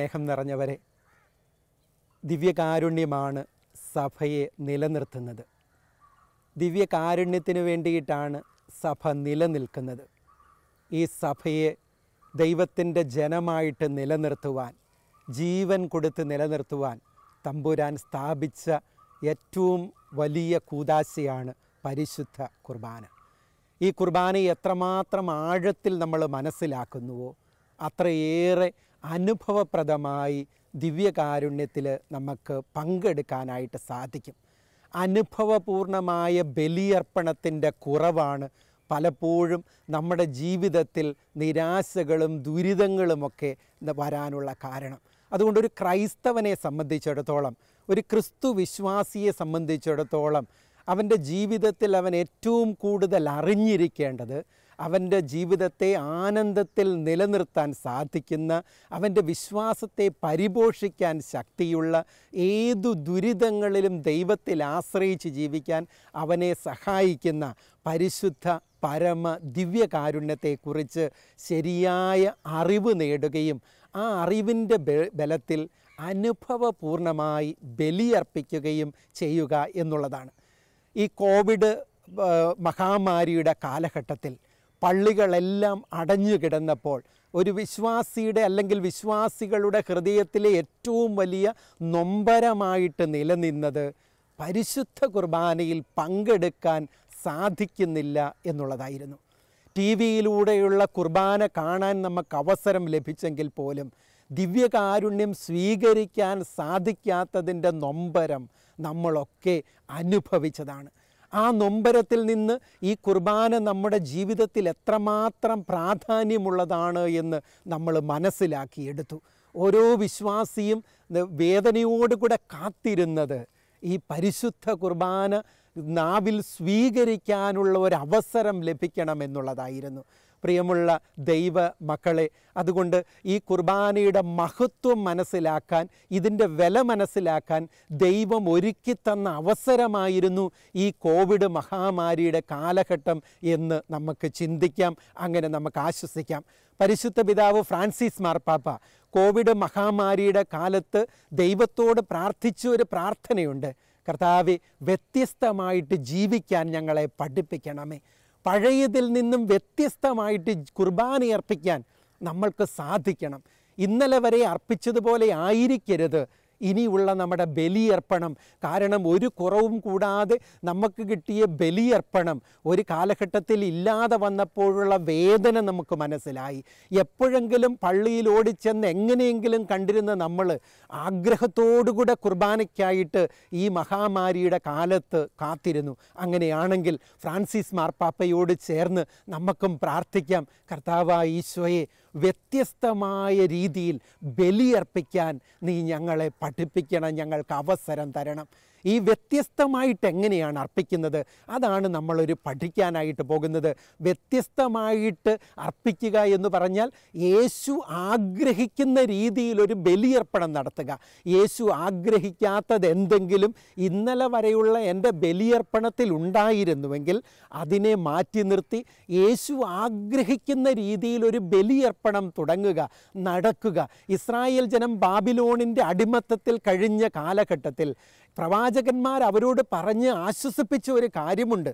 സ്നേഹം നിറഞ്ഞവരെ ദിവ്യകാരുണ്യമാണ് സഭയെ നിലനിർത്തുന്നത് ദിവ്യകാരുണ്യത്തിന് വേണ്ടിയിട്ടാണ് സഭ നിലനിൽക്കുന്നത് ഈ സഭയെ ദൈവത്തിൻ്റെ ജനമായിട്ട് നിലനിർത്തുവാൻ ജീവൻ കൊടുത്ത് നിലനിർത്തുവാൻ തമ്പുരാൻ സ്ഥാപിച്ച ഏറ്റവും വലിയ കൂതാശയാണ് പരിശുദ്ധ കുർബാന ഈ കുർബാനയെ എത്രമാത്രം ആഴത്തിൽ നമ്മൾ മനസ്സിലാക്കുന്നുവോ അത്രയേറെ അനുഭവപ്രദമായി ദിവ്യകാരുണ്യത്തിൽ നമുക്ക് പങ്കെടുക്കാനായിട്ട് സാധിക്കും അനുഭവപൂർണമായ ബലിയർപ്പണത്തിൻ്റെ കുറവാണ് പലപ്പോഴും നമ്മുടെ ജീവിതത്തിൽ നിരാശകളും ദുരിതങ്ങളുമൊക്കെ വരാനുള്ള കാരണം അതുകൊണ്ട് ഒരു ക്രൈസ്തവനെ സംബന്ധിച്ചിടത്തോളം ഒരു ക്രിസ്തു വിശ്വാസിയെ സംബന്ധിച്ചിടത്തോളം അവൻ്റെ ജീവിതത്തിൽ അവൻ ഏറ്റവും കൂടുതൽ അറിഞ്ഞിരിക്കേണ്ടത് അവൻ്റെ ജീവിതത്തെ ആനന്ദത്തിൽ നിലനിർത്താൻ സാധിക്കുന്ന അവൻ്റെ വിശ്വാസത്തെ പരിപോഷിക്കാൻ ശക്തിയുള്ള ഏതു ദുരിതങ്ങളിലും ദൈവത്തിൽ ആശ്രയിച്ച് ജീവിക്കാൻ അവനെ സഹായിക്കുന്ന പരിശുദ്ധ പരമ ദിവ്യകാരുണ്യത്തെക്കുറിച്ച് ശരിയായ അറിവ് നേടുകയും ആ അറിവിൻ്റെ ബലത്തിൽ അനുഭവപൂർണമായി ബലിയർപ്പിക്കുകയും ചെയ്യുക എന്നുള്ളതാണ് ഈ കോവിഡ് മഹാമാരിയുടെ കാലഘട്ടത്തിൽ പള്ളികളെല്ലാം അടഞ്ഞു കിടന്നപ്പോൾ ഒരു വിശ്വാസിയുടെ അല്ലെങ്കിൽ വിശ്വാസികളുടെ ഹൃദയത്തിലെ ഏറ്റവും വലിയ നൊമ്പരമായിട്ട് നിലനിന്നത് പരിശുദ്ധ കുർബാനയിൽ പങ്കെടുക്കാൻ സാധിക്കുന്നില്ല എന്നുള്ളതായിരുന്നു ടി വിയിലൂടെയുള്ള കുർബാന കാണാൻ നമുക്ക് അവസരം ലഭിച്ചെങ്കിൽ പോലും ദിവ്യകാരുണ്യം സ്വീകരിക്കാൻ സാധിക്കാത്തതിൻ്റെ നൊമ്പരം നമ്മളൊക്കെ അനുഭവിച്ചതാണ് ആ നൊമ്പരത്തിൽ നിന്ന് ഈ കുർബാന നമ്മുടെ ജീവിതത്തിൽ എത്രമാത്രം പ്രാധാന്യമുള്ളതാണ് എന്ന് നമ്മൾ മനസ്സിലാക്കിയെടുത്തു ഓരോ വിശ്വാസിയും വേദനയോടുകൂടെ കാത്തിരുന്നത് ഈ പരിശുദ്ധ കുർബാന നാവിൽ സ്വീകരിക്കാനുള്ള ഒരവസരം ലഭിക്കണമെന്നുള്ളതായിരുന്നു പ്രിയമുള്ള ദൈവ മക്കളെ അതുകൊണ്ട് ഈ കുർബാനയുടെ മഹത്വം മനസ്സിലാക്കാൻ ഇതിൻ്റെ വില മനസ്സിലാക്കാൻ ദൈവം ഒരുക്കി തന്ന അവസരമായിരുന്നു ഈ കോവിഡ് മഹാമാരിയുടെ കാലഘട്ടം എന്ന് നമുക്ക് ചിന്തിക്കാം അങ്ങനെ നമുക്ക് ആശ്വസിക്കാം പരിശുദ്ധ പിതാവ് ഫ്രാൻസിസ് മാർപ്പാപ്പ കോവിഡ് മഹാമാരിയുടെ കാലത്ത് ദൈവത്തോട് പ്രാർത്ഥിച്ച ഒരു പ്രാർത്ഥനയുണ്ട് കർത്താവെ വ്യത്യസ്തമായിട്ട് ജീവിക്കാൻ ഞങ്ങളെ പഠിപ്പിക്കണമേ പഴയതിൽ നിന്നും വ്യത്യസ്തമായിട്ട് കുർബാന അർപ്പിക്കാൻ നമ്മൾക്ക് സാധിക്കണം ഇന്നലെ വരെ അർപ്പിച്ചതുപോലെ ആയിരിക്കരുത് ഇനിയുള്ള നമ്മുടെ ബലിയർപ്പണം കാരണം ഒരു കുറവും കൂടാതെ നമുക്ക് കിട്ടിയ ബലിയർപ്പണം ഒരു കാലഘട്ടത്തിൽ ഇല്ലാതെ വന്നപ്പോഴുള്ള വേദന നമുക്ക് മനസ്സിലായി എപ്പോഴെങ്കിലും പള്ളിയിൽ ഓടിച്ചെന്ന് എങ്ങനെയെങ്കിലും കണ്ടിരുന്ന നമ്മൾ ആഗ്രഹത്തോടുകൂടെ കുർബാനയ്ക്കായിട്ട് ഈ മഹാമാരിയുടെ കാലത്ത് കാത്തിരുന്നു അങ്ങനെയാണെങ്കിൽ ഫ്രാൻസിസ് മാർപ്പാപ്പയോട് ചേർന്ന് നമുക്കും പ്രാർത്ഥിക്കാം കർത്താവ ഈശോയെ വ്യത്യസ്തമായ രീതിയിൽ ബലിയർപ്പിക്കാൻ നീ ഞങ്ങളെ പഠിപ്പിക്കണം ഞങ്ങൾക്ക് അവസരം തരണം ഈ വ്യത്യസ്തമായിട്ട് എങ്ങനെയാണ് അർപ്പിക്കുന്നത് അതാണ് നമ്മളൊരു പഠിക്കാനായിട്ട് പോകുന്നത് വ്യത്യസ്തമായിട്ട് അർപ്പിക്കുക എന്ന് പറഞ്ഞാൽ യേശു ആഗ്രഹിക്കുന്ന രീതിയിലൊരു ബലിയർപ്പണം നടത്തുക യേശു ആഗ്രഹിക്കാത്തത് എന്തെങ്കിലും ഇന്നലെ വരെയുള്ള എൻ്റെ ബലിയർപ്പണത്തിൽ ഉണ്ടായിരുന്നുവെങ്കിൽ അതിനെ മാറ്റി നിർത്തി യേശു ആഗ്രഹിക്കുന്ന രീതിയിലൊരു ബലിയർപ്പണം തുടങ്ങുക നടക്കുക ഇസ്രായേൽ ജനം ബാബിലോണിൻ്റെ അടിമത്തത്തിൽ കഴിഞ്ഞ കാലഘട്ടത്തിൽ പ്രവാച പ്രവാചകന്മാർ അവരോട് പറഞ്ഞ് ആശ്വസിപ്പിച്ച ഒരു കാര്യമുണ്ട്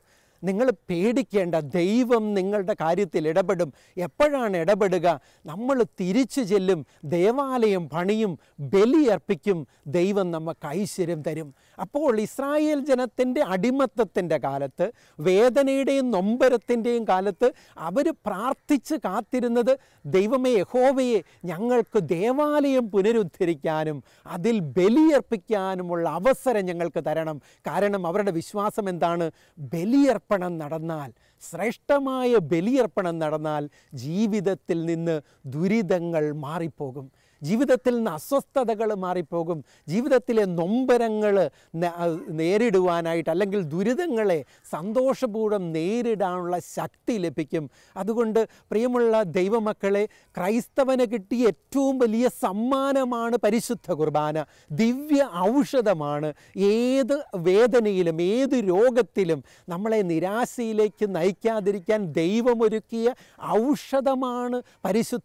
നിങ്ങൾ പേടിക്കേണ്ട ദൈവം നിങ്ങളുടെ കാര്യത്തിൽ ഇടപെടും എപ്പോഴാണ് ഇടപെടുക നമ്മൾ തിരിച്ചു ചെല്ലും ദേവാലയം പണിയും ബലിയർപ്പിക്കും ദൈവം നമുക്ക് ഐശ്വര്യം തരും അപ്പോൾ ഇസ്രായേൽ ജനത്തിൻ്റെ അടിമത്തത്തിൻ്റെ കാലത്ത് വേദനയുടെയും നൊമ്പരത്തിൻ്റെയും കാലത്ത് അവർ പ്രാർത്ഥിച്ച് കാത്തിരുന്നത് ദൈവമേ യഹോവയെ ഞങ്ങൾക്ക് ദേവാലയം പുനരുദ്ധരിക്കാനും അതിൽ ബലിയർപ്പിക്കാനുമുള്ള അവസരം ഞങ്ങൾക്ക് തരണം കാരണം അവരുടെ വിശ്വാസം എന്താണ് ബലിയർപ്പ് ബലിയർപ്പണം നടന്നാൽ ശ്രേഷ്ഠമായ ബലിയർപ്പണം നടന്നാൽ ജീവിതത്തിൽ നിന്ന് ദുരിതങ്ങൾ മാറിപ്പോകും ജീവിതത്തിൽ നിന്ന് അസ്വസ്ഥതകൾ മാറിപ്പോകും ജീവിതത്തിലെ നൊമ്പരങ്ങൾ നേരിടുവാനായിട്ട് അല്ലെങ്കിൽ ദുരിതങ്ങളെ സന്തോഷപൂർവ്വം നേരിടാനുള്ള ശക്തി ലഭിക്കും അതുകൊണ്ട് പ്രിയമുള്ള ദൈവമക്കളെ ക്രൈസ്തവന് കിട്ടിയ ഏറ്റവും വലിയ സമ്മാനമാണ് പരിശുദ്ധ കുർബാന ദിവ്യ ഔഷധമാണ് ഏത് വേദനയിലും ഏത് രോഗത്തിലും നമ്മളെ നിരാശയിലേക്ക് നയിക്കാതിരിക്കാൻ ദൈവമൊരുക്കിയ ഔഷധമാണ് പരിശുദ്ധ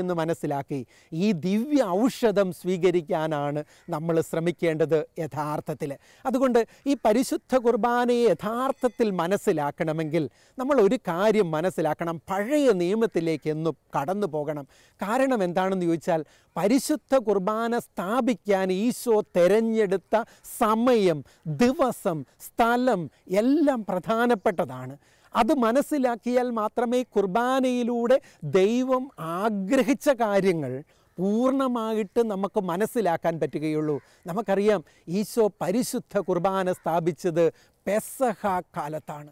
എന്ന് മനസ്സിലാക്കി ഈ ദിവ്യ ഔഷധം സ്വീകരിക്കാനാണ് നമ്മൾ ശ്രമിക്കേണ്ടത് യഥാർത്ഥത്തിൽ അതുകൊണ്ട് ഈ പരിശുദ്ധ കുർബാനയെ യഥാർത്ഥത്തിൽ മനസ്സിലാക്കണമെങ്കിൽ നമ്മൾ ഒരു കാര്യം മനസ്സിലാക്കണം പഴയ നിയമത്തിലേക്ക് എന്നും കടന്നു പോകണം കാരണം എന്താണെന്ന് ചോദിച്ചാൽ പരിശുദ്ധ കുർബാന സ്ഥാപിക്കാൻ ഈശോ തെരഞ്ഞെടുത്ത സമയം ദിവസം സ്ഥലം എല്ലാം പ്രധാനപ്പെട്ടതാണ് അത് മനസ്സിലാക്കിയാൽ മാത്രമേ കുർബാനയിലൂടെ ദൈവം ആഗ്രഹിച്ച കാര്യങ്ങൾ പൂർണ്ണമായിട്ട് നമുക്ക് മനസ്സിലാക്കാൻ പറ്റുകയുള്ളൂ നമുക്കറിയാം ഈശോ പരിശുദ്ധ കുർബാന സ്ഥാപിച്ചത് പെസഹ കാലത്താണ്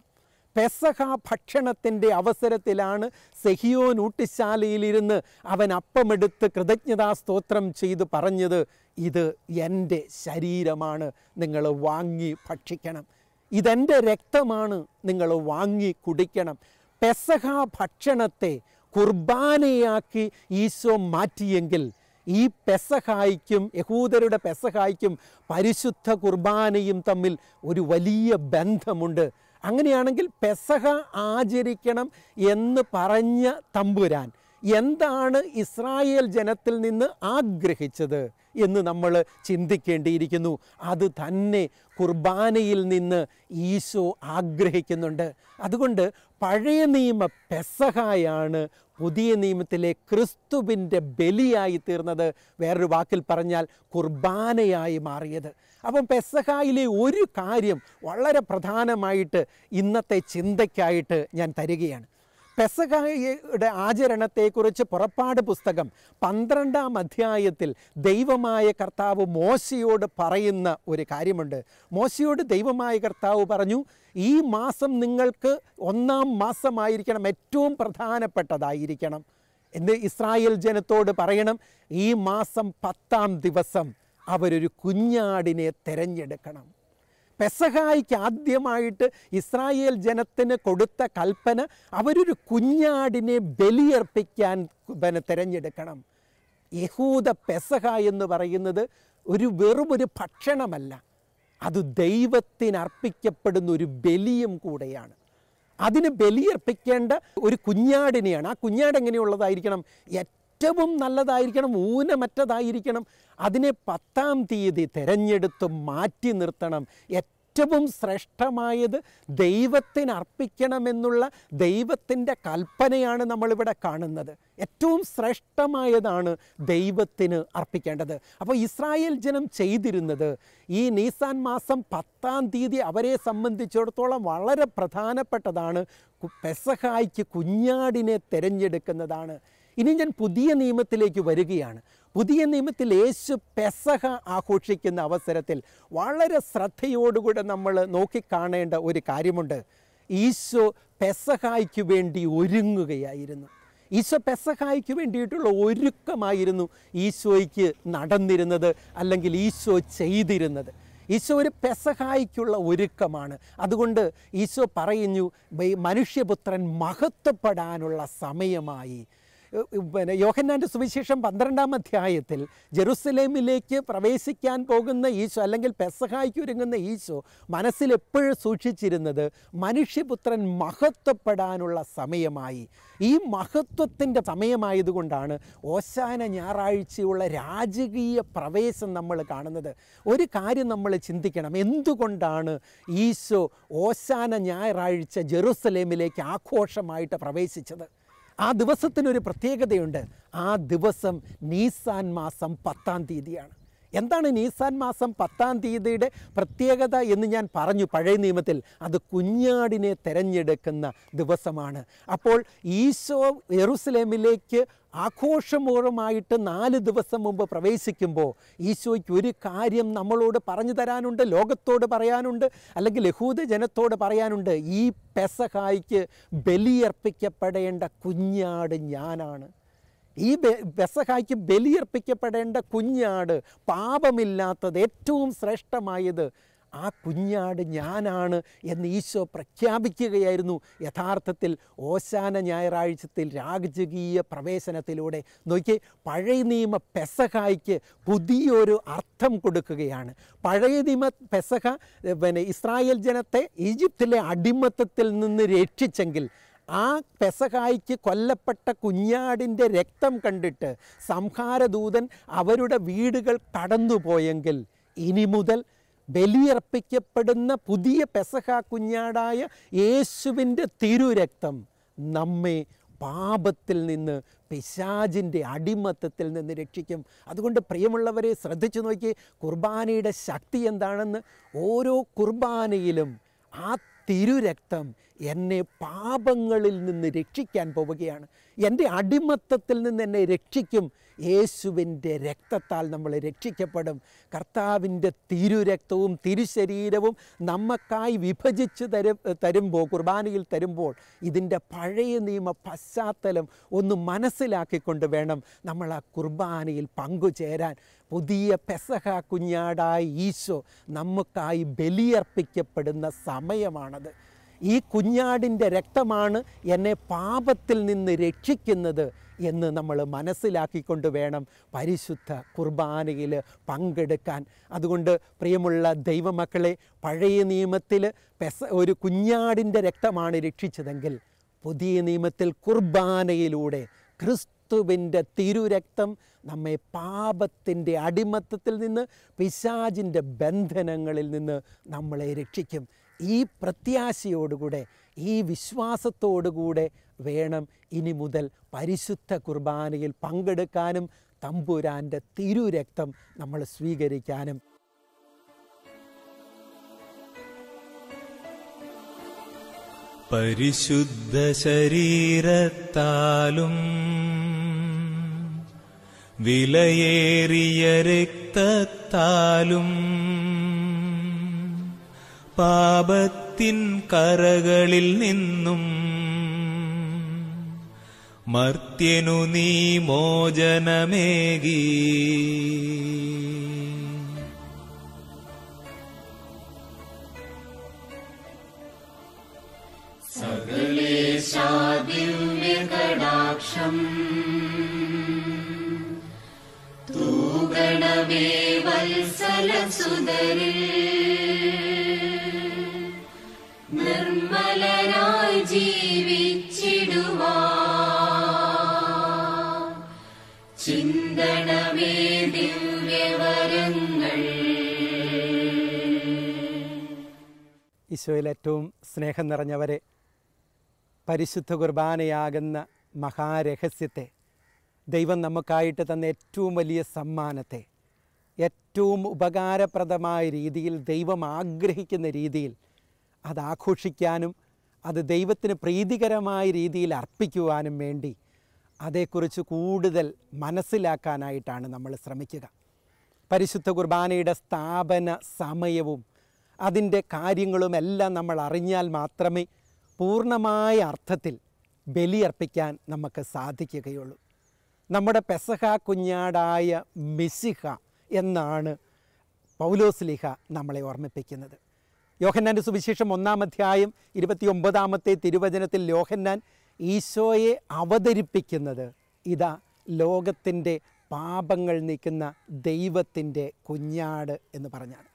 പെസഹ ഭക്ഷണത്തിൻ്റെ അവസരത്തിലാണ് സെഹിയോൻ ഊട്ടിശാലയിലിരുന്ന് അവൻ അപ്പമെടുത്ത് കൃതജ്ഞതാ സ്തോത്രം ചെയ്ത് പറഞ്ഞത് ഇത് എൻ്റെ ശരീരമാണ് നിങ്ങൾ വാങ്ങി ഭക്ഷിക്കണം ഇതെൻ്റെ രക്തമാണ് നിങ്ങൾ വാങ്ങി കുടിക്കണം പെസഹ ഭക്ഷണത്തെ കുർബാനയാക്കി ഈശോ മാറ്റിയെങ്കിൽ ഈ പെസഹായിക്കും യഹൂദരുടെ പെസഹായിക്കും പരിശുദ്ധ കുർബാനയും തമ്മിൽ ഒരു വലിയ ബന്ധമുണ്ട് അങ്ങനെയാണെങ്കിൽ പെസഹ ആചരിക്കണം എന്ന് പറഞ്ഞ തമ്പുരാൻ എന്താണ് ഇസ്രായേൽ ജനത്തിൽ നിന്ന് ആഗ്രഹിച്ചത് എന്ന് നമ്മൾ ചിന്തിക്കേണ്ടിയിരിക്കുന്നു അത് തന്നെ കുർബാനയിൽ നിന്ന് ഈശോ ആഗ്രഹിക്കുന്നുണ്ട് അതുകൊണ്ട് പഴയ നിയമ പെസഹായാണ് പുതിയ നിയമത്തിലെ ക്രിസ്തുവിൻ്റെ ബലിയായി തീർന്നത് വേറൊരു വാക്കിൽ പറഞ്ഞാൽ കുർബാനയായി മാറിയത് അപ്പം പെസഹായിലെ ഒരു കാര്യം വളരെ പ്രധാനമായിട്ട് ഇന്നത്തെ ചിന്തയ്ക്കായിട്ട് ഞാൻ തരികയാണ് പെസകയുടെ ആചരണത്തെക്കുറിച്ച് പുറപ്പാട് പുസ്തകം പന്ത്രണ്ടാം അധ്യായത്തിൽ ദൈവമായ കർത്താവ് മോശയോട് പറയുന്ന ഒരു കാര്യമുണ്ട് മോശയോട് ദൈവമായ കർത്താവ് പറഞ്ഞു ഈ മാസം നിങ്ങൾക്ക് ഒന്നാം മാസമായിരിക്കണം ഏറ്റവും പ്രധാനപ്പെട്ടതായിരിക്കണം എന്ന് ഇസ്രായേൽ ജനത്തോട് പറയണം ഈ മാസം പത്താം ദിവസം അവരൊരു കുഞ്ഞാടിനെ തിരഞ്ഞെടുക്കണം പെസഹായിക്ക് ആദ്യമായിട്ട് ഇസ്രായേൽ ജനത്തിന് കൊടുത്ത കൽപ്പന അവരൊരു കുഞ്ഞാടിനെ ബലിയർപ്പിക്കാൻ പിന്നെ തിരഞ്ഞെടുക്കണം യഹൂദ പെസഹ എന്ന് പറയുന്നത് ഒരു വെറും ഒരു ഭക്ഷണമല്ല അത് ദൈവത്തിനർപ്പിക്കപ്പെടുന്ന ഒരു ബലിയും കൂടെയാണ് അതിന് ബലിയർപ്പിക്കേണ്ട ഒരു കുഞ്ഞാടിനെയാണ് ആ കുഞ്ഞാട് എങ്ങനെയുള്ളതായിരിക്കണം ഏറ്റവും നല്ലതായിരിക്കണം ഊനമറ്റതായിരിക്കണം അതിനെ പത്താം തീയതി തിരഞ്ഞെടുത്ത് മാറ്റി നിർത്തണം ഏറ്റവും ശ്രേഷ്ഠമായത് ദൈവത്തിന് അർപ്പിക്കണമെന്നുള്ള ദൈവത്തിൻ്റെ കൽപ്പനയാണ് നമ്മളിവിടെ കാണുന്നത് ഏറ്റവും ശ്രേഷ്ഠമായതാണ് ദൈവത്തിന് അർപ്പിക്കേണ്ടത് അപ്പോൾ ഇസ്രായേൽ ജനം ചെയ്തിരുന്നത് ഈ നീസാൻ മാസം പത്താം തീയതി അവരെ സംബന്ധിച്ചിടത്തോളം വളരെ പ്രധാനപ്പെട്ടതാണ് പെസഹായിക്ക് കുഞ്ഞാടിനെ തിരഞ്ഞെടുക്കുന്നതാണ് ഇനി ഞാൻ പുതിയ നിയമത്തിലേക്ക് വരികയാണ് പുതിയ നിയമത്തിൽ യേശു പെസഹ ആഘോഷിക്കുന്ന അവസരത്തിൽ വളരെ ശ്രദ്ധയോടുകൂടെ നമ്മൾ നോക്കിക്കാണേണ്ട ഒരു കാര്യമുണ്ട് ഈശോ പെസഹായ്ക്ക് വേണ്ടി ഒരുങ്ങുകയായിരുന്നു ഈശോ പെസഹായ്ക്ക് വേണ്ടിയിട്ടുള്ള ഒരുക്കമായിരുന്നു ഈശോയ്ക്ക് നടന്നിരുന്നത് അല്ലെങ്കിൽ ഈശോ ചെയ്തിരുന്നത് ഈശോ ഒരു പെസഹായിക്കുള്ള ഒരുക്കമാണ് അതുകൊണ്ട് ഈശോ പറയുന്നു മനുഷ്യപുത്രൻ മഹത്വപ്പെടാനുള്ള സമയമായി പിന്നെ യോഹന്നാൻ്റെ സുവിശേഷം പന്ത്രണ്ടാം അധ്യായത്തിൽ ജെറുസലേമിലേക്ക് പ്രവേശിക്കാൻ പോകുന്ന ഈശോ അല്ലെങ്കിൽ പെസഹായിക്ക് ഒരുങ്ങുന്ന ഈശോ മനസ്സിൽ എപ്പോഴും സൂക്ഷിച്ചിരുന്നത് മനുഷ്യപുത്രൻ മഹത്വപ്പെടാനുള്ള സമയമായി ഈ മഹത്വത്തിൻ്റെ സമയമായതുകൊണ്ടാണ് ഓശാന ഞായറാഴ്ചയുള്ള രാജകീയ പ്രവേശം നമ്മൾ കാണുന്നത് ഒരു കാര്യം നമ്മൾ ചിന്തിക്കണം എന്തുകൊണ്ടാണ് ഈശോ ഓശാന ഞായറാഴ്ച ജെറുസലേമിലേക്ക് ആഘോഷമായിട്ട് പ്രവേശിച്ചത് ആ ദിവസത്തിനൊരു പ്രത്യേകതയുണ്ട് ആ ദിവസം നീസാൻ മാസം പത്താം തീയതിയാണ് എന്താണ് നീസാൻ മാസം പത്താം തീയതിയുടെ പ്രത്യേകത എന്ന് ഞാൻ പറഞ്ഞു പഴയ നിയമത്തിൽ അത് കുഞ്ഞാടിനെ തിരഞ്ഞെടുക്കുന്ന ദിവസമാണ് അപ്പോൾ ഈശോ എറുസലേമിലേക്ക് ആഘോഷപൂർവമായിട്ട് നാല് ദിവസം മുമ്പ് പ്രവേശിക്കുമ്പോൾ ഈശോയ്ക്ക് ഒരു കാര്യം നമ്മളോട് പറഞ്ഞു തരാനുണ്ട് ലോകത്തോട് പറയാനുണ്ട് അല്ലെങ്കിൽ യഹൂദ ജനത്തോട് പറയാനുണ്ട് ഈ പെസഹായിക്ക് ബലിയർപ്പിക്കപ്പെടേണ്ട കുഞ്ഞാട് ഞാനാണ് ഈ ബെസഹായ്ക്ക് ബലിയർപ്പിക്കപ്പെടേണ്ട കുഞ്ഞാട് പാപമില്ലാത്തത് ഏറ്റവും ശ്രേഷ്ഠമായത് ആ കുഞ്ഞാട് ഞാനാണ് എന്ന് ഈശോ പ്രഖ്യാപിക്കുകയായിരുന്നു യഥാർത്ഥത്തിൽ ഓശാന ഞായറാഴ്ചത്തിൽ രാജകീയ പ്രവേശനത്തിലൂടെ നോക്കി പഴയ നിയമ പെസഹായ്ക്ക് പുതിയൊരു അർത്ഥം കൊടുക്കുകയാണ് പഴയ നിയമ പെസഹ പിന്നെ ഇസ്രായേൽ ജനത്തെ ഈജിപ്തിലെ അടിമത്തത്തിൽ നിന്ന് രക്ഷിച്ചെങ്കിൽ ആ പെസഹായിക്ക് കൊല്ലപ്പെട്ട കുഞ്ഞാടിൻ്റെ രക്തം കണ്ടിട്ട് സംഹാരദൂതൻ അവരുടെ വീടുകൾ കടന്നുപോയെങ്കിൽ ഇനി മുതൽ ബലിയർപ്പിക്കപ്പെടുന്ന പുതിയ പെസഹ കുഞ്ഞാടായ യേശുവിൻ്റെ തിരുരക്തം നമ്മെ പാപത്തിൽ നിന്ന് പിശാജിൻ്റെ അടിമത്തത്തിൽ നിന്ന് രക്ഷിക്കും അതുകൊണ്ട് പ്രിയമുള്ളവരെ ശ്രദ്ധിച്ചു നോക്കി കുർബാനയുടെ ശക്തി എന്താണെന്ന് ഓരോ കുർബാനയിലും ആ തിരുരക്തം എന്നെ പാപങ്ങളിൽ നിന്ന് രക്ഷിക്കാൻ പോവുകയാണ് എൻ്റെ അടിമത്തത്തിൽ നിന്ന് എന്നെ രക്ഷിക്കും യേശുവിൻ്റെ രക്തത്താൽ നമ്മൾ രക്ഷിക്കപ്പെടും കർത്താവിൻ്റെ തിരുരക്തവും തിരുശരീരവും നമുക്കായി വിഭജിച്ച് തരും തരുമ്പോൾ കുർബാനയിൽ തരുമ്പോൾ ഇതിൻ്റെ പഴയ നിയമ പശ്ചാത്തലം ഒന്ന് മനസ്സിലാക്കിക്കൊണ്ട് വേണം നമ്മൾ ആ കുർബാനയിൽ പങ്കുചേരാൻ പുതിയ പെസഹ കുഞ്ഞാടായ ഈശോ നമുക്കായി ബലിയർപ്പിക്കപ്പെടുന്ന സമയമാണത് ഈ കുഞ്ഞാടിൻ്റെ രക്തമാണ് എന്നെ പാപത്തിൽ നിന്ന് രക്ഷിക്കുന്നത് എന്ന് നമ്മൾ മനസ്സിലാക്കിക്കൊണ്ട് വേണം പരിശുദ്ധ കുർബാനയിൽ പങ്കെടുക്കാൻ അതുകൊണ്ട് പ്രിയമുള്ള ദൈവമക്കളെ പഴയ നിയമത്തിൽ പെസ ഒരു കുഞ്ഞാടിൻ്റെ രക്തമാണ് രക്ഷിച്ചതെങ്കിൽ പുതിയ നിയമത്തിൽ കുർബാനയിലൂടെ ക്രിസ്തുവിൻ്റെ തിരുരക്തം നമ്മെ പാപത്തിൻ്റെ അടിമത്തത്തിൽ നിന്ന് പിശാജിൻ്റെ ബന്ധനങ്ങളിൽ നിന്ന് നമ്മളെ രക്ഷിക്കും ഈ പ്രത്യാശയോടുകൂടെ ഈ വിശ്വാസത്തോടുകൂടെ വേണം ഇനി മുതൽ പരിശുദ്ധ കുർബാനയിൽ പങ്കെടുക്കാനും തമ്പുരാൻ്റെ തിരുരക്തം നമ്മൾ സ്വീകരിക്കാനും പരിശുദ്ധ ശരീരത്താലും വിലയേറിയ രക്തത്താലും पाबतिन करगलिल् निन्नु मर्त्यनु नीमोजनमेगी सगलेशादिलमे गडाक्षम् तू गणमे वल्सलसुदरे നിർമ്മലനായി ദിവ്യവരങ്ങൾ ഈശോയിൽ ഏറ്റവും സ്നേഹം നിറഞ്ഞവരെ പരിശുദ്ധ കുർബാനയാകുന്ന മഹാരഹസ്യത്തെ ദൈവം നമുക്കായിട്ട് തന്ന ഏറ്റവും വലിയ സമ്മാനത്തെ ഏറ്റവും ഉപകാരപ്രദമായ രീതിയിൽ ദൈവം ആഗ്രഹിക്കുന്ന രീതിയിൽ അത് ആഘോഷിക്കാനും അത് ദൈവത്തിന് പ്രീതികരമായ രീതിയിൽ അർപ്പിക്കുവാനും വേണ്ടി അതേക്കുറിച്ച് കൂടുതൽ മനസ്സിലാക്കാനായിട്ടാണ് നമ്മൾ ശ്രമിക്കുക പരിശുദ്ധ കുർബാനയുടെ സ്ഥാപന സമയവും അതിൻ്റെ കാര്യങ്ങളും എല്ലാം നമ്മൾ അറിഞ്ഞാൽ മാത്രമേ പൂർണ്ണമായ അർത്ഥത്തിൽ ബലിയർപ്പിക്കാൻ നമുക്ക് സാധിക്കുകയുള്ളൂ നമ്മുടെ പെസഹ കുഞ്ഞാടായ മിസിഹ എന്നാണ് പൗലോസ്ലിഹ നമ്മളെ ഓർമ്മിപ്പിക്കുന്നത് യോഹന്നാൻ്റെ സുവിശേഷം ഒന്നാം അധ്യായം ഇരുപത്തിയൊമ്പതാമത്തെ തിരുവചനത്തിൽ യോഹന്നാൻ ഈശോയെ അവതരിപ്പിക്കുന്നത് ഇതാ ലോകത്തിൻ്റെ പാപങ്ങൾ നീക്കുന്ന ദൈവത്തിൻ്റെ കുഞ്ഞാട് എന്ന് പറഞ്ഞാണ്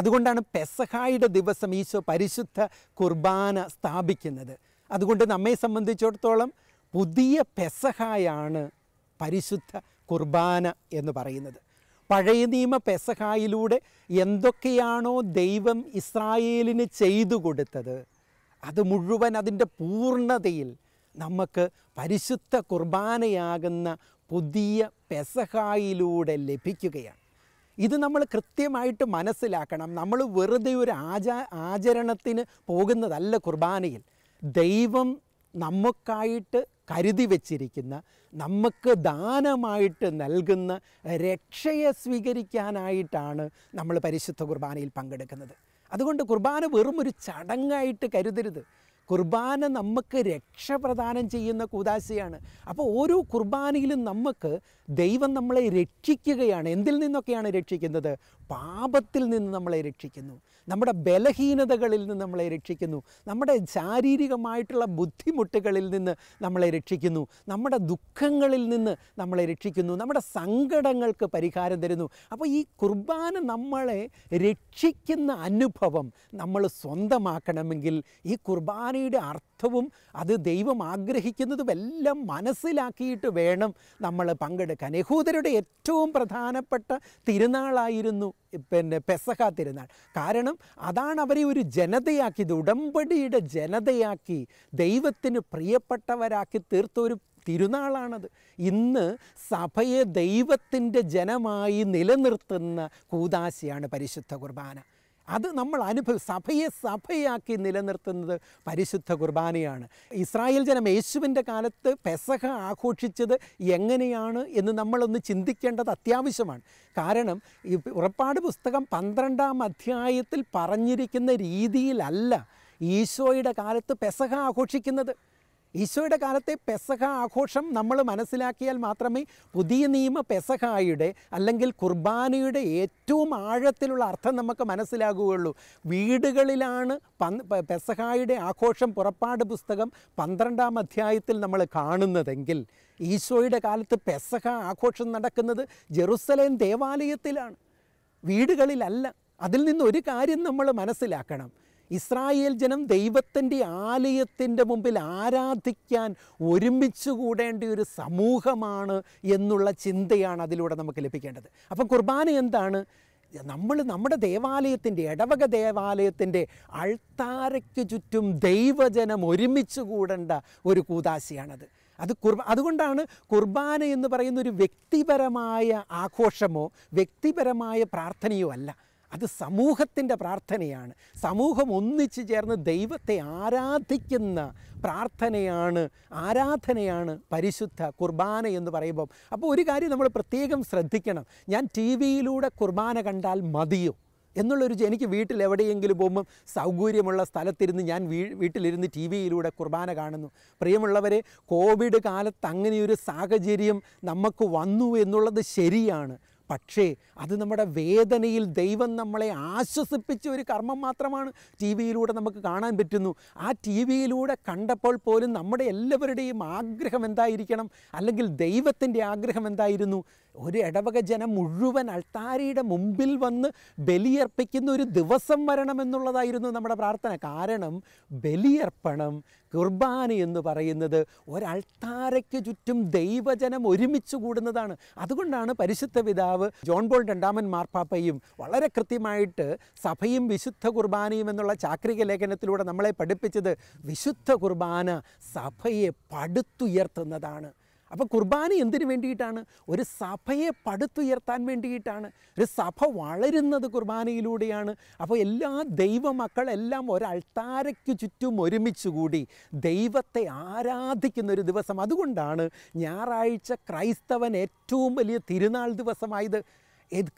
അതുകൊണ്ടാണ് പെസഹായുടെ ദിവസം ഈശോ പരിശുദ്ധ കുർബാന സ്ഥാപിക്കുന്നത് അതുകൊണ്ട് നമ്മെ സംബന്ധിച്ചിടത്തോളം പുതിയ പെസഹായാണ് പരിശുദ്ധ കുർബാന എന്ന് പറയുന്നത് പഴയ നിയമ പെസഹായിലൂടെ എന്തൊക്കെയാണോ ദൈവം ഇസ്രായേലിന് ചെയ്തു കൊടുത്തത് അത് മുഴുവൻ അതിൻ്റെ പൂർണ്ണതയിൽ നമുക്ക് പരിശുദ്ധ കുർബാനയാകുന്ന പുതിയ പെസഹായിലൂടെ ലഭിക്കുകയാണ് ഇത് നമ്മൾ കൃത്യമായിട്ട് മനസ്സിലാക്കണം നമ്മൾ വെറുതെ ഒരു ആചാ ആചരണത്തിന് പോകുന്നതല്ല കുർബാനയിൽ ദൈവം നമുക്കായിട്ട് കരുതി വച്ചിരിക്കുന്ന നമുക്ക് ദാനമായിട്ട് നൽകുന്ന രക്ഷയെ സ്വീകരിക്കാനായിട്ടാണ് നമ്മൾ പരിശുദ്ധ കുർബാനയിൽ പങ്കെടുക്കുന്നത് അതുകൊണ്ട് കുർബാന വെറും ഒരു ചടങ്ങായിട്ട് കരുതരുത് കുർബാന നമുക്ക് രക്ഷ പ്രദാനം ചെയ്യുന്ന കൂതാശയാണ് അപ്പോൾ ഓരോ കുർബാനയിലും നമുക്ക് ദൈവം നമ്മളെ രക്ഷിക്കുകയാണ് എന്തിൽ നിന്നൊക്കെയാണ് രക്ഷിക്കുന്നത് പാപത്തിൽ നിന്ന് നമ്മളെ രക്ഷിക്കുന്നു നമ്മുടെ ബലഹീനതകളിൽ നിന്ന് നമ്മളെ രക്ഷിക്കുന്നു നമ്മുടെ ശാരീരികമായിട്ടുള്ള ബുദ്ധിമുട്ടുകളിൽ നിന്ന് നമ്മളെ രക്ഷിക്കുന്നു നമ്മുടെ ദുഃഖങ്ങളിൽ നിന്ന് നമ്മളെ രക്ഷിക്കുന്നു നമ്മുടെ സങ്കടങ്ങൾക്ക് പരിഹാരം തരുന്നു അപ്പോൾ ഈ കുർബാന നമ്മളെ രക്ഷിക്കുന്ന അനുഭവം നമ്മൾ സ്വന്തമാക്കണമെങ്കിൽ ഈ കുർബാനയുടെ അർത്ഥം അർത്ഥവും അത് ദൈവം ആഗ്രഹിക്കുന്നതുമെല്ലാം മനസ്സിലാക്കിയിട്ട് വേണം നമ്മൾ പങ്കെടുക്കാൻ യഹൂദരുടെ ഏറ്റവും പ്രധാനപ്പെട്ട തിരുനാളായിരുന്നു പിന്നെ പെസഹ തിരുനാൾ കാരണം അതാണ് അവരെ ഒരു ജനതയാക്കിയത് ഉടമ്പടിയുടെ ജനതയാക്കി ദൈവത്തിന് പ്രിയപ്പെട്ടവരാക്കി തീർത്ത ഒരു തിരുനാളാണത് ഇന്ന് സഭയെ ദൈവത്തിൻ്റെ ജനമായി നിലനിർത്തുന്ന കൂതാശിയാണ് പരിശുദ്ധ കുർബാന അത് നമ്മൾ അനുഭവ സഭയെ സഭയാക്കി നിലനിർത്തുന്നത് പരിശുദ്ധ കുർബാനയാണ് ഇസ്രായേൽ ജനം യേശുവിൻ്റെ കാലത്ത് പെസഹ ആഘോഷിച്ചത് എങ്ങനെയാണ് എന്ന് നമ്മളൊന്ന് ചിന്തിക്കേണ്ടത് അത്യാവശ്യമാണ് കാരണം ഈ ഉറപ്പാട് പുസ്തകം പന്ത്രണ്ടാം അധ്യായത്തിൽ പറഞ്ഞിരിക്കുന്ന രീതിയിലല്ല ഈശോയുടെ കാലത്ത് പെസഹ ആഘോഷിക്കുന്നത് ഈശോയുടെ കാലത്തെ പെസഹ ആഘോഷം നമ്മൾ മനസ്സിലാക്കിയാൽ മാത്രമേ പുതിയ നിയമ പെസഹായുടെ അല്ലെങ്കിൽ കുർബാനയുടെ ഏറ്റവും ആഴത്തിലുള്ള അർത്ഥം നമുക്ക് മനസ്സിലാകുകയുള്ളൂ വീടുകളിലാണ് പെസഹായുടെ ആഘോഷം പുറപ്പാട് പുസ്തകം പന്ത്രണ്ടാം അധ്യായത്തിൽ നമ്മൾ കാണുന്നതെങ്കിൽ ഈശോയുടെ കാലത്ത് പെസഹ ആഘോഷം നടക്കുന്നത് ജെറുസലേം ദേവാലയത്തിലാണ് വീടുകളിലല്ല അതിൽ നിന്ന് ഒരു കാര്യം നമ്മൾ മനസ്സിലാക്കണം ഇസ്രായേൽ ജനം ദൈവത്തിൻ്റെ ആലയത്തിൻ്റെ മുമ്പിൽ ആരാധിക്കാൻ ഒരുമിച്ച് കൂടേണ്ട ഒരു സമൂഹമാണ് എന്നുള്ള ചിന്തയാണ് അതിലൂടെ നമുക്ക് ലഭിക്കേണ്ടത് അപ്പം കുർബാന എന്താണ് നമ്മൾ നമ്മുടെ ദേവാലയത്തിൻ്റെ ഇടവക ദേവാലയത്തിൻ്റെ അൾത്താരയ്ക്ക് ചുറ്റും ദൈവജനം ഒരുമിച്ച് കൂടേണ്ട ഒരു കൂതാശിയാണത് അത് കുർബ അതുകൊണ്ടാണ് കുർബാന എന്ന് പറയുന്ന ഒരു വ്യക്തിപരമായ ആഘോഷമോ വ്യക്തിപരമായ പ്രാർത്ഥനയോ അല്ല അത് സമൂഹത്തിൻ്റെ പ്രാർത്ഥനയാണ് സമൂഹം ഒന്നിച്ചു ചേർന്ന് ദൈവത്തെ ആരാധിക്കുന്ന പ്രാർത്ഥനയാണ് ആരാധനയാണ് പരിശുദ്ധ കുർബാന എന്ന് പറയുമ്പം അപ്പോൾ ഒരു കാര്യം നമ്മൾ പ്രത്യേകം ശ്രദ്ധിക്കണം ഞാൻ ടി വിയിലൂടെ കുർബാന കണ്ടാൽ മതിയോ എന്നുള്ളൊരു എനിക്ക് വീട്ടിൽ എവിടെയെങ്കിലും പോകുമ്പം സൗകര്യമുള്ള സ്ഥലത്തിരുന്ന് ഞാൻ വീ വീട്ടിലിരുന്ന് ടി വിയിലൂടെ കുർബാന കാണുന്നു പ്രിയമുള്ളവരെ കോവിഡ് കാലത്ത് അങ്ങനെയൊരു സാഹചര്യം നമുക്ക് വന്നു എന്നുള്ളത് ശരിയാണ് പക്ഷേ അത് നമ്മുടെ വേദനയിൽ ദൈവം നമ്മളെ ആശ്വസിപ്പിച്ച ഒരു കർമ്മം മാത്രമാണ് ടി വിയിലൂടെ നമുക്ക് കാണാൻ പറ്റുന്നു ആ ടി വിയിലൂടെ കണ്ടപ്പോൾ പോലും നമ്മുടെ എല്ലാവരുടെയും ആഗ്രഹം എന്തായിരിക്കണം അല്ലെങ്കിൽ ദൈവത്തിൻ്റെ ആഗ്രഹം എന്തായിരുന്നു ഒരു ഇടവക ജനം മുഴുവൻ അൾത്താരയുടെ മുമ്പിൽ വന്ന് ബലിയർപ്പിക്കുന്ന ഒരു ദിവസം വരണമെന്നുള്ളതായിരുന്നു നമ്മുടെ പ്രാർത്ഥന കാരണം ബലിയർപ്പണം കുർബാന എന്ന് പറയുന്നത് ഒരൾത്താരയ്ക്ക് ചുറ്റും ദൈവജനം ഒരുമിച്ച് കൂടുന്നതാണ് അതുകൊണ്ടാണ് പരിശുദ്ധ പിതാവ് ജോൺ ബോൾ രണ്ടാമൻ മാർപ്പാപ്പയും വളരെ കൃത്യമായിട്ട് സഭയും വിശുദ്ധ കുർബാനയും എന്നുള്ള ചാക്രിക ലേഖനത്തിലൂടെ നമ്മളെ പഠിപ്പിച്ചത് വിശുദ്ധ കുർബാന സഭയെ പടുത്തുയർത്തുന്നതാണ് അപ്പോൾ കുർബാന എന്തിനു വേണ്ടിയിട്ടാണ് ഒരു സഭയെ പടുത്തുയർത്താൻ വേണ്ടിയിട്ടാണ് ഒരു സഭ വളരുന്നത് കുർബാനയിലൂടെയാണ് അപ്പോൾ എല്ലാ ദൈവമക്കളെല്ലാം ഒരൾത്താരയ്ക്ക് ചുറ്റും ഒരുമിച്ച് കൂടി ദൈവത്തെ ആരാധിക്കുന്ന ഒരു ദിവസം അതുകൊണ്ടാണ് ഞായറാഴ്ച ക്രൈസ്തവൻ ഏറ്റവും വലിയ തിരുനാൾ ദിവസമായത്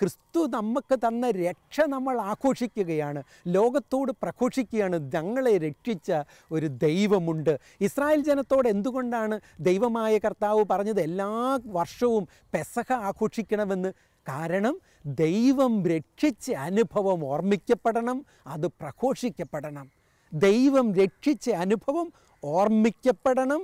ക്രിസ്തു നമുക്ക് തന്ന രക്ഷ നമ്മൾ ആഘോഷിക്കുകയാണ് ലോകത്തോട് പ്രഘോഷിക്കുകയാണ് ഞങ്ങളെ രക്ഷിച്ച ഒരു ദൈവമുണ്ട് ഇസ്രായേൽ ജനത്തോട് എന്തുകൊണ്ടാണ് ദൈവമായ കർത്താവ് പറഞ്ഞത് എല്ലാ വർഷവും പെസഹ ആഘോഷിക്കണമെന്ന് കാരണം ദൈവം രക്ഷിച്ച അനുഭവം ഓർമ്മിക്കപ്പെടണം അത് പ്രഘോഷിക്കപ്പെടണം ദൈവം രക്ഷിച്ച അനുഭവം ഓർമ്മിക്കപ്പെടണം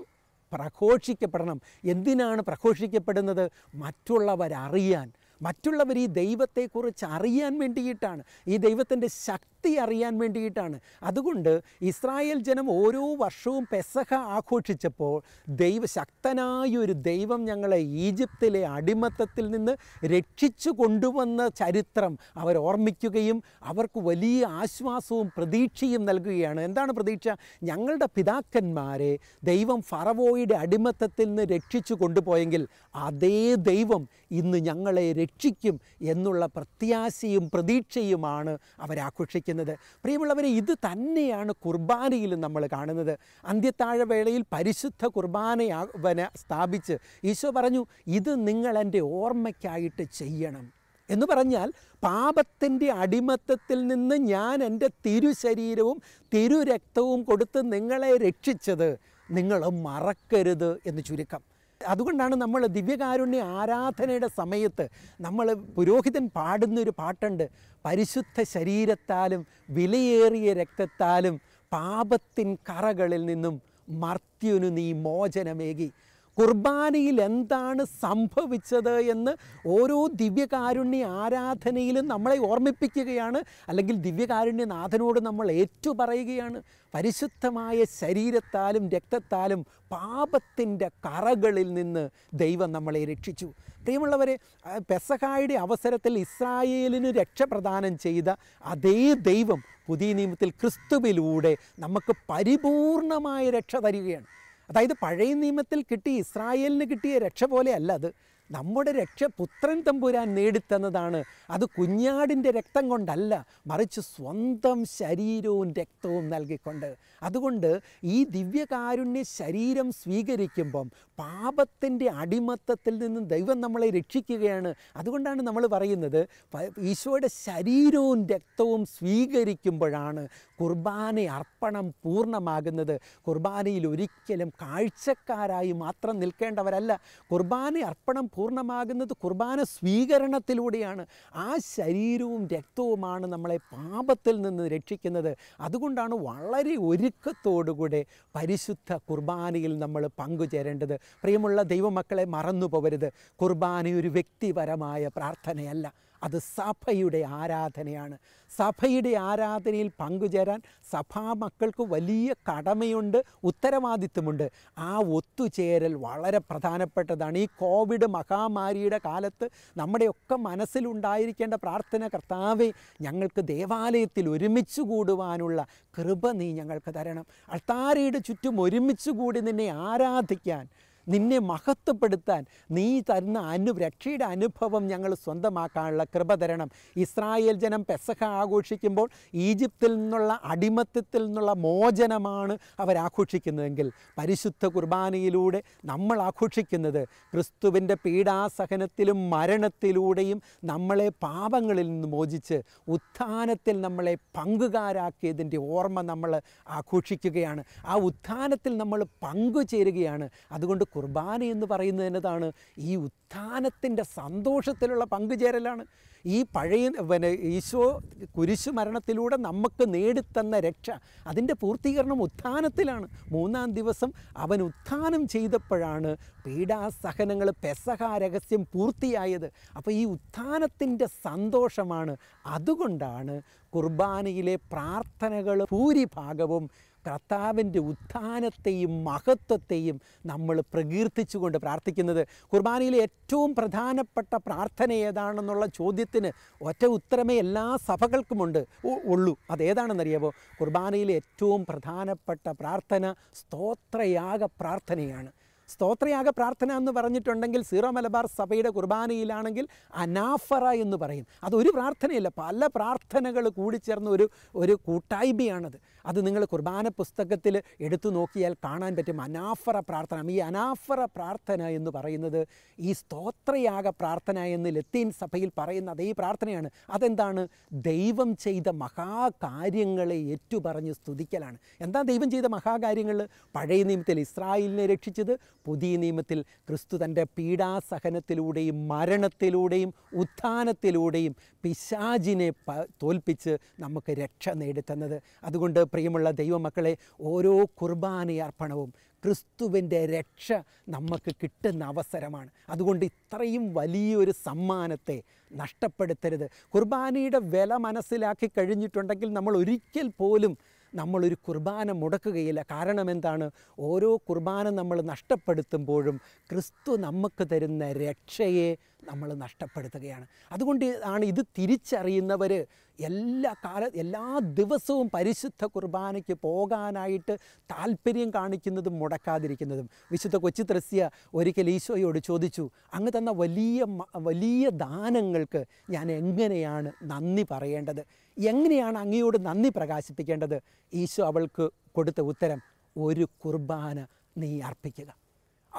പ്രഘോഷിക്കപ്പെടണം എന്തിനാണ് പ്രഘോഷിക്കപ്പെടുന്നത് മറ്റുള്ളവരറിയാൻ മറ്റുള്ളവർ ഈ ദൈവത്തെക്കുറിച്ച് അറിയാൻ വേണ്ടിയിട്ടാണ് ഈ ദൈവത്തിൻ്റെ ശക്തി അറിയാൻ വേണ്ടിയിട്ടാണ് അതുകൊണ്ട് ഇസ്രായേൽ ജനം ഓരോ വർഷവും പെസഹ ആഘോഷിച്ചപ്പോൾ ദൈവ ശക്തനായ ഒരു ദൈവം ഞങ്ങളെ ഈജിപ്തിലെ അടിമത്തത്തിൽ നിന്ന് രക്ഷിച്ചു കൊണ്ടുവന്ന ചരിത്രം അവർ ഓർമ്മിക്കുകയും അവർക്ക് വലിയ ആശ്വാസവും പ്രതീക്ഷയും നൽകുകയാണ് എന്താണ് പ്രതീക്ഷ ഞങ്ങളുടെ പിതാക്കന്മാരെ ദൈവം ഫറവോയുടെ അടിമത്തത്തിൽ നിന്ന് രക്ഷിച്ചു കൊണ്ടുപോയെങ്കിൽ അതേ ദൈവം ഇന്ന് ഞങ്ങളെ രക്ഷിക്കും എന്നുള്ള പ്രത്യാശയും പ്രതീക്ഷയുമാണ് അവരാഘോഷിക്കുന്നത് പ്രിയമുള്ളവരെ ഇത് തന്നെയാണ് കുർബാനയിൽ നമ്മൾ കാണുന്നത് അന്ത്യത്താഴവേളയിൽ പരിശുദ്ധ കുർബാനയാ സ്ഥാപിച്ച് ഈശോ പറഞ്ഞു ഇത് നിങ്ങൾ എൻ്റെ ഓർമ്മയ്ക്കായിട്ട് ചെയ്യണം എന്ന് പറഞ്ഞാൽ പാപത്തിൻ്റെ അടിമത്തത്തിൽ നിന്ന് ഞാൻ എൻ്റെ തിരുശരീരവും തിരുരക്തവും കൊടുത്ത് നിങ്ങളെ രക്ഷിച്ചത് നിങ്ങൾ മറക്കരുത് എന്ന് ചുരുക്കം അതുകൊണ്ടാണ് നമ്മൾ ദിവ്യകാരുണ്യ ആരാധനയുടെ സമയത്ത് നമ്മൾ പുരോഹിതൻ പാടുന്നൊരു പാട്ടുണ്ട് പരിശുദ്ധ ശരീരത്താലും വിലയേറിയ രക്തത്താലും പാപത്തിൻ കറകളിൽ നിന്നും മർത്യുനു നീ മോചനമേകി കുർബാനയിൽ എന്താണ് സംഭവിച്ചത് എന്ന് ഓരോ ദിവ്യകാരുണ്യ ആരാധനയിലും നമ്മളെ ഓർമ്മിപ്പിക്കുകയാണ് അല്ലെങ്കിൽ ദിവ്യകാരുണ്യനാഥനോട് നമ്മൾ ഏറ്റുപറയുകയാണ് പരിശുദ്ധമായ ശരീരത്താലും രക്തത്താലും പാപത്തിൻ്റെ കറകളിൽ നിന്ന് ദൈവം നമ്മളെ രക്ഷിച്ചു പ്രിയമുള്ളവരെ പെസഹായുടെ അവസരത്തിൽ ഇസ്രായേലിന് രക്ഷപ്രദാനം ചെയ്ത അതേ ദൈവം പുതിയ നിയമത്തിൽ ക്രിസ്തുവിലൂടെ നമുക്ക് പരിപൂർണമായ രക്ഷ തരികയാണ് അതായത് പഴയ നിയമത്തിൽ കിട്ടി ഇസ്രായേലിന് കിട്ടിയ രക്ഷ പോലെയല്ല അത് നമ്മുടെ രക്ഷ പുത്രൻ തമ്പുരാൻ നേടിത്തന്നതാണ് അത് കുഞ്ഞാടിൻ്റെ രക്തം കൊണ്ടല്ല മറിച്ച് സ്വന്തം ശരീരവും രക്തവും നൽകിക്കൊണ്ട് അതുകൊണ്ട് ഈ ദിവ്യകാരുണ്യ ശരീരം സ്വീകരിക്കുമ്പം പാപത്തിൻ്റെ അടിമത്തത്തിൽ നിന്നും ദൈവം നമ്മളെ രക്ഷിക്കുകയാണ് അതുകൊണ്ടാണ് നമ്മൾ പറയുന്നത് ഈശോയുടെ ശരീരവും രക്തവും സ്വീകരിക്കുമ്പോഴാണ് കുർബാന അർപ്പണം പൂർണ്ണമാകുന്നത് കുർബാനയിൽ ഒരിക്കലും കാഴ്ചക്കാരായി മാത്രം നിൽക്കേണ്ടവരല്ല കുർബാന അർപ്പണം പൂർണ്ണമാകുന്നത് കുർബാന സ്വീകരണത്തിലൂടെയാണ് ആ ശരീരവും രക്തവുമാണ് നമ്മളെ പാപത്തിൽ നിന്ന് രക്ഷിക്കുന്നത് അതുകൊണ്ടാണ് വളരെ ഒരുക്കത്തോടുകൂടെ പരിശുദ്ധ കുർബാനയിൽ നമ്മൾ പങ്കുചേരേണ്ടത് പ്രിയമുള്ള ദൈവമക്കളെ മറന്നു പോകരുത് കുർബാന ഒരു വ്യക്തിപരമായ പ്രാർത്ഥനയല്ല അത് സഭയുടെ ആരാധനയാണ് സഭയുടെ ആരാധനയിൽ പങ്കുചേരാൻ സഭാ മക്കൾക്ക് വലിയ കടമയുണ്ട് ഉത്തരവാദിത്വമുണ്ട് ആ ഒത്തുചേരൽ വളരെ പ്രധാനപ്പെട്ടതാണ് ഈ കോവിഡ് മഹാമാരിയുടെ കാലത്ത് നമ്മുടെയൊക്കെ മനസ്സിലുണ്ടായിരിക്കേണ്ട പ്രാർത്ഥന കർത്താവെ ഞങ്ങൾക്ക് ദേവാലയത്തിൽ ഒരുമിച്ച് കൂടുവാനുള്ള കൃപ നീ ഞങ്ങൾക്ക് തരണം അൾത്താരയുടെ ചുറ്റും ഒരുമിച്ച് കൂടി നിന്നെ ആരാധിക്കാൻ നിന്നെ മഹത്വപ്പെടുത്താൻ നീ തരുന്ന അനു രക്ഷയുടെ അനുഭവം ഞങ്ങൾ സ്വന്തമാക്കാനുള്ള കൃപ തരണം ഇസ്രായേൽ ജനം പെസഹ ആഘോഷിക്കുമ്പോൾ ഈജിപ്തിൽ നിന്നുള്ള അടിമത്തത്തിൽ നിന്നുള്ള മോചനമാണ് അവരാഘോഷിക്കുന്നതെങ്കിൽ പരിശുദ്ധ കുർബാനയിലൂടെ നമ്മൾ ആഘോഷിക്കുന്നത് ക്രിസ്തുവിൻ്റെ പീഡാസഹനത്തിലും മരണത്തിലൂടെയും നമ്മളെ പാപങ്ങളിൽ നിന്ന് മോചിച്ച് ഉത്ഥാനത്തിൽ നമ്മളെ പങ്കുകാരാക്കിയതിൻ്റെ ഓർമ്മ നമ്മൾ ആഘോഷിക്കുകയാണ് ആ ഉത്ഥാനത്തിൽ നമ്മൾ പങ്കുചേരുകയാണ് അതുകൊണ്ട് കുർബാന എന്ന് പറയുന്നത് ഈ ഉത്ഥാനത്തിൻ്റെ സന്തോഷത്തിലുള്ള പങ്കുചേരലാണ് ഈ പഴയ പിന്നെ ഈശോ കുരിശു മരണത്തിലൂടെ നമുക്ക് നേടിത്തന്ന രക്ഷ അതിൻ്റെ പൂർത്തീകരണം ഉത്ഥാനത്തിലാണ് മൂന്നാം ദിവസം അവൻ ഉത്ഥാനം ചെയ്തപ്പോഴാണ് പീഡാസഹനങ്ങൾ പെസഹ രഹസ്യം പൂർത്തിയായത് അപ്പോൾ ഈ ഉത്ഥാനത്തിൻ്റെ സന്തോഷമാണ് അതുകൊണ്ടാണ് കുർബാനയിലെ പ്രാർത്ഥനകൾ ഭൂരിഭാഗവും കർത്താവിൻ്റെ ഉത്ഥാനത്തെയും മഹത്വത്തെയും നമ്മൾ പ്രകീർത്തിച്ചുകൊണ്ട് പ്രാർത്ഥിക്കുന്നത് കുർബാനയിലെ ഏറ്റവും പ്രധാനപ്പെട്ട പ്രാർത്ഥന ഏതാണെന്നുള്ള ചോദ്യത്തിന് ഒറ്റ ഉത്തരമേ എല്ലാ സഭകൾക്കുമുണ്ട് ഉള്ളൂ അതേതാണെന്നറിയാമോ കുർബാനയിലെ ഏറ്റവും പ്രധാനപ്പെട്ട പ്രാർത്ഥന സ്തോത്രയാഗ പ്രാർത്ഥനയാണ് സ്തോത്രയാഗ പ്രാർത്ഥന എന്ന് പറഞ്ഞിട്ടുണ്ടെങ്കിൽ സീറോ മലബാർ സഭയുടെ കുർബാനയിലാണെങ്കിൽ അനാഫറ എന്ന് പറയും അതൊരു പ്രാർത്ഥനയല്ല പല പ്രാർത്ഥനകൾ കൂടിച്ചേർന്ന ഒരു ഒരു കൂട്ടായ്മയാണത് അത് നിങ്ങൾ കുർബാന പുസ്തകത്തിൽ എടുത്തു നോക്കിയാൽ കാണാൻ പറ്റും അനാഫറ പ്രാർത്ഥന ഈ അനാഫറ പ്രാർത്ഥന എന്ന് പറയുന്നത് ഈ സ്തോത്രയാഗ പ്രാർത്ഥന എന്ന് ലത്തീൻ സഭയിൽ പറയുന്ന അതേ പ്രാർത്ഥനയാണ് അതെന്താണ് ദൈവം ചെയ്ത മഹാകാര്യങ്ങളെ ഏറ്റുപറഞ്ഞ് സ്തുതിക്കലാണ് എന്താ ദൈവം ചെയ്ത മഹാകാര്യങ്ങൾ പഴയ നിയമത്തിൽ ഇസ്രായേലിനെ രക്ഷിച്ചത് പുതിയ നിയമത്തിൽ ക്രിസ്തു തൻ്റെ പീഡാസഹനത്തിലൂടെയും മരണത്തിലൂടെയും ഉത്ഥാനത്തിലൂടെയും പിശാജിനെ തോൽപ്പിച്ച് നമുക്ക് രക്ഷ നേടിത്തന്നത് അതുകൊണ്ട് പ്രിയമുള്ള ദൈവമക്കളെ ഓരോ കുർബാന അർപ്പണവും ക്രിസ്തുവിൻ്റെ രക്ഷ നമുക്ക് കിട്ടുന്ന അവസരമാണ് അതുകൊണ്ട് ഇത്രയും വലിയൊരു സമ്മാനത്തെ നഷ്ടപ്പെടുത്തരുത് കുർബാനയുടെ വില മനസ്സിലാക്കി കഴിഞ്ഞിട്ടുണ്ടെങ്കിൽ നമ്മൾ ഒരിക്കൽ പോലും നമ്മളൊരു കുർബാന മുടക്കുകയില്ല കാരണം എന്താണ് ഓരോ കുർബാന നമ്മൾ നഷ്ടപ്പെടുത്തുമ്പോഴും ക്രിസ്തു നമുക്ക് തരുന്ന രക്ഷയെ നമ്മൾ നഷ്ടപ്പെടുത്തുകയാണ് അതുകൊണ്ട് ആണ് ഇത് തിരിച്ചറിയുന്നവർ എല്ലാ കാല എല്ലാ ദിവസവും പരിശുദ്ധ കുർബാനയ്ക്ക് പോകാനായിട്ട് താല്പര്യം കാണിക്കുന്നതും മുടക്കാതിരിക്കുന്നതും വിശുദ്ധ കൊച്ചി ത്രസ്യ ഒരിക്കൽ ഈശോയോട് ചോദിച്ചു അങ്ങ് തന്ന വലിയ വലിയ ദാനങ്ങൾക്ക് ഞാൻ എങ്ങനെയാണ് നന്ദി പറയേണ്ടത് എങ്ങനെയാണ് അങ്ങയോട് നന്ദി പ്രകാശിപ്പിക്കേണ്ടത് ഈശോ അവൾക്ക് കൊടുത്ത ഉത്തരം ഒരു കുർബാന നീ അർപ്പിക്കുക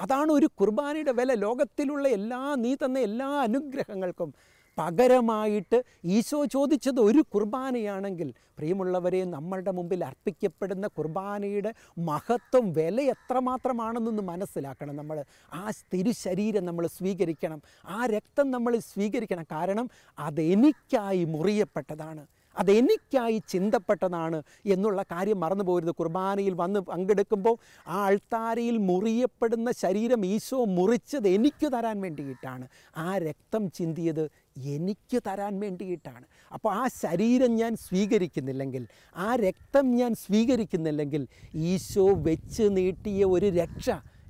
അതാണ് ഒരു കുർബാനയുടെ വില ലോകത്തിലുള്ള എല്ലാ നീ തന്ന എല്ലാ അനുഗ്രഹങ്ങൾക്കും പകരമായിട്ട് ഈശോ ചോദിച്ചത് ഒരു കുർബാനയാണെങ്കിൽ പ്രിയമുള്ളവരെ നമ്മളുടെ മുമ്പിൽ അർപ്പിക്കപ്പെടുന്ന കുർബാനയുടെ മഹത്വം വില എത്രമാത്രമാണെന്നൊന്ന് മനസ്സിലാക്കണം നമ്മൾ ആ തിരുശരീരം നമ്മൾ സ്വീകരിക്കണം ആ രക്തം നമ്മൾ സ്വീകരിക്കണം കാരണം അതെനിക്കായി മുറിയപ്പെട്ടതാണ് അതെനിക്കായി ചിന്തപ്പെട്ടതാണ് എന്നുള്ള കാര്യം മറന്നു പോരുത് കുർബാനയിൽ വന്ന് പങ്കെടുക്കുമ്പോൾ ആ അൾത്താരയിൽ മുറിയപ്പെടുന്ന ശരീരം ഈശോ മുറിച്ചത് എനിക്ക് തരാൻ വേണ്ടിയിട്ടാണ് ആ രക്തം ചിന്തിയത് എനിക്ക് തരാൻ വേണ്ടിയിട്ടാണ് അപ്പോൾ ആ ശരീരം ഞാൻ സ്വീകരിക്കുന്നില്ലെങ്കിൽ ആ രക്തം ഞാൻ സ്വീകരിക്കുന്നില്ലെങ്കിൽ ഈശോ വെച്ച് നീട്ടിയ ഒരു രക്ഷ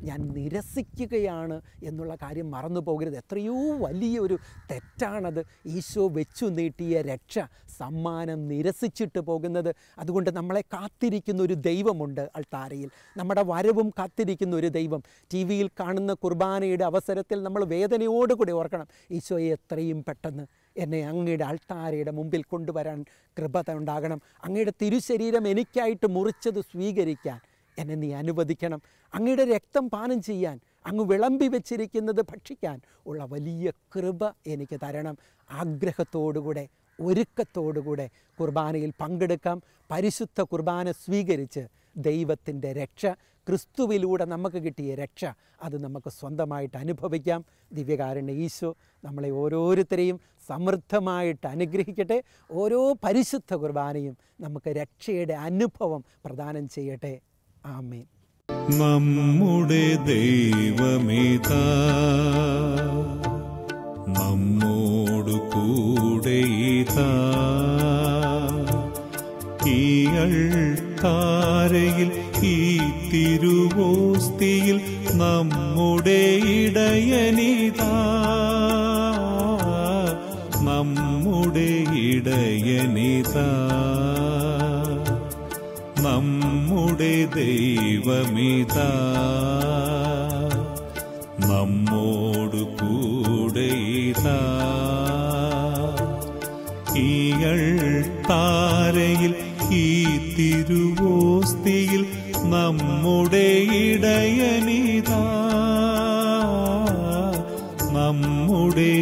ഞാൻ നിരസിക്കുകയാണ് എന്നുള്ള കാര്യം മറന്നു പോകരുത് എത്രയോ വലിയൊരു തെറ്റാണത് ഈശോ വെച്ചു നീട്ടിയ രക്ഷ സമ്മാനം നിരസിച്ചിട്ട് പോകുന്നത് അതുകൊണ്ട് നമ്മളെ കാത്തിരിക്കുന്ന ഒരു ദൈവമുണ്ട് അൾത്താരയിൽ നമ്മുടെ വരവും കാത്തിരിക്കുന്ന ഒരു ദൈവം ടി വിയിൽ കാണുന്ന കുർബാനയുടെ അവസരത്തിൽ നമ്മൾ വേദനയോടുകൂടി ഓർക്കണം ഈശോയെ എത്രയും പെട്ടെന്ന് എന്നെ അങ്ങയുടെ അൾത്താരയുടെ മുമ്പിൽ കൊണ്ടുവരാൻ കൃപത ഉണ്ടാകണം അങ്ങയുടെ തിരുശരീരം എനിക്കായിട്ട് മുറിച്ചത് സ്വീകരിക്കാൻ എന്നെ നീ അനുവദിക്കണം അങ്ങയുടെ രക്തം പാനം ചെയ്യാൻ അങ്ങ് വിളമ്പി വെച്ചിരിക്കുന്നത് ഭക്ഷിക്കാൻ ഉള്ള വലിയ കൃപ എനിക്ക് തരണം ആഗ്രഹത്തോടുകൂടെ ഒരുക്കത്തോടുകൂടെ കുർബാനയിൽ പങ്കെടുക്കാം പരിശുദ്ധ കുർബാന സ്വീകരിച്ച് ദൈവത്തിൻ്റെ രക്ഷ ക്രിസ്തുവിലൂടെ നമുക്ക് കിട്ടിയ രക്ഷ അത് നമുക്ക് സ്വന്തമായിട്ട് അനുഭവിക്കാം ദിവ്യകാരുണ്യ ഈശോ നമ്മളെ ഓരോരുത്തരെയും സമൃദ്ധമായിട്ട് അനുഗ്രഹിക്കട്ടെ ഓരോ പരിശുദ്ധ കുർബാനയും നമുക്ക് രക്ഷയുടെ അനുഭവം പ്രദാനം ചെയ്യട്ടെ ആമേൻ നമ്മുടെ ദൈവമേതാ നമ്മോടു കൂടെ ഈ ഈ തിരുവോസ്തിയിൽ നമ്മുടെ ഇടയനിതാ നമ്മുടെ ഇടയനിതാ നമ്മുടെ ദൈവമിതാ നമ്മോടു കൂടെ ഇതാ താരയിൽ ഈ തിരുവോസ്തിയിൽ നമ്മുടെ ഇടയനിതാ നമ്മുടെ